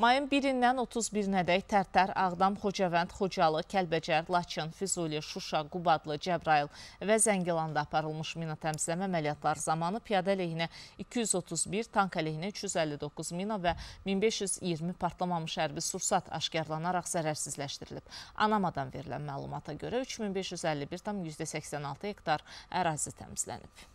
Mayın 1-dən 31-nədək Tərtər, Ağdam, Xocavənd, Xocalı, Kəlbəcər, Laçın, Füzuli, Şuşa, Qubadlı, Cəbrayıl və Zəngilanda aparılmış mina təmizləmə əməliyyatları zamanı piyadə əleyhinə 231, tank əleyhinə 359 mina və 1520 partlamamış hərbi sursat aşkarlanaraq zərərsizləşdirilib. Anamadan verilən məlumata görə 3551,86 hektar ərazi təmizlənib.